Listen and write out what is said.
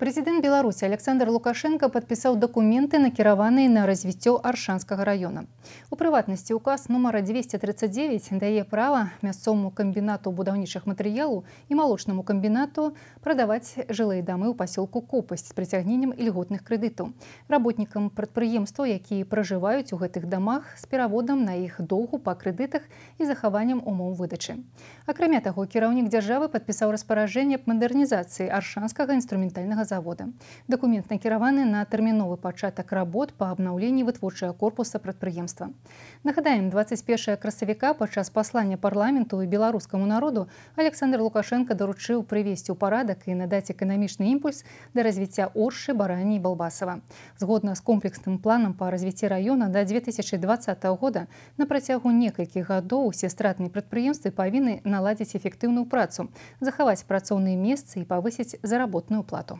Президент Беларуси Александр Лукашенко подписал документы, накіраваныя на развитие Аршанского района. У приватности указ нумара 239 дае права мясцоваму камбінату будаўнічых матэрыялаў і малочнаму камбінату прадаваць жылыя дамы у поселку Копость с притягнением льготных кредитов работникам прадпрыемства, которые проживают у этих домах с переводом на іх доўгу па крэдытах і захаваннем умоў выдачы. Кроме того, керовник державы подписал распоряжение аб модернизации Аршанского инструментального завода. Дакумент накіраваны на тэрміновы пачатак работ па абнаўленні вытворчага корпуса прадпрыемства. Нагадаем 21 красавіка падчас паслання парламенту і беларускаму народу Александр Лукашенко даручыў прывесці ў парадак і надаць эканамічны імпульс да развіцця Оршы, Барані і Балбасава. Згодна з комплексным планам па развіцці раёна да 2020 года на працягу некалькіх гадоў усе стратныя прадпрыемствы павінны наладзіць эфектыўную працу, захаваць працоўныя месцы і павысіць заработную плату.